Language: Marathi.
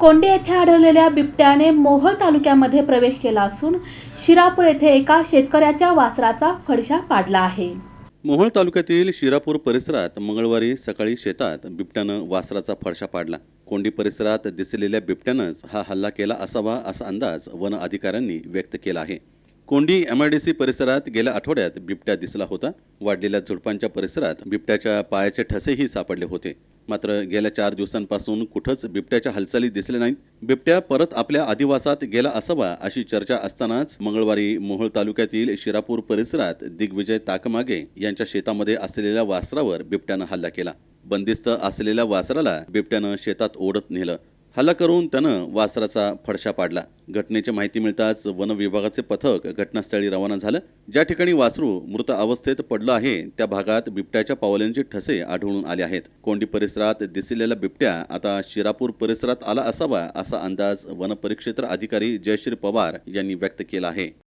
कोंडी येथे आढळलेल्या बिबट्याने मोहोळ तालुक्यामध्ये प्रवेश केला असून शिरापूर येथे एका शेतकऱ्याच्या वासराचा फडशा पाडला आहे मोहोळ तालुक्यातील शिरापूर परिसरात मंगळवारी सकाळी शेतात बिबट्यानं वासराचा फडशा पाडला कोंडी परिसरात दिसलेल्या बिबट्यानंच हा हल्ला केला असावा असा अंदाज वन अधिकाऱ्यांनी व्यक्त केला आहे कोंडी एम डी सी परिसरात गेल्या आठवड्यात बिबट्या दिसला होता वाढलेल्या झुडपांच्या परिसरात बिबट्याच्या पायाचे ठसेही सापडले होते मात्र गेल्या चार दिवसांपासून कुठंच बिबट्याच्या हालचाली दिसल्या नाहीत बिबट्या परत आपल्या आदिवासात गेला असावा अशी चर्चा असतानाच मंगळवारी मोहोळ तालुक्यातील शिरापूर परिसरात दिग्विजय ताकमागे यांच्या शेतामध्ये असलेल्या वासरावर बिबट्यानं हल्ला केला बंदिस्त असलेल्या वासराला बिबट्यानं शेतात ओढत नेलं हल्ला करून त्यानं वासराचा फडशा पाडला घटनेची माहिती मिळताच वन विभागाचे पथक घटनास्थळी रवाना झालं ज्या ठिकाणी वासरू मृत अवस्थेत पडलं आहे त्या भागात बिबट्याच्या पावल्यांचे ठसे आढळून आले आहेत कोंडी परिसरात दिसलेला बिबट्या आता शिरापूर परिसरात आला असावा असा अंदाज वनपरिक्षेत्र अधिकारी जयश्री पवार यांनी व्यक्त केला आहे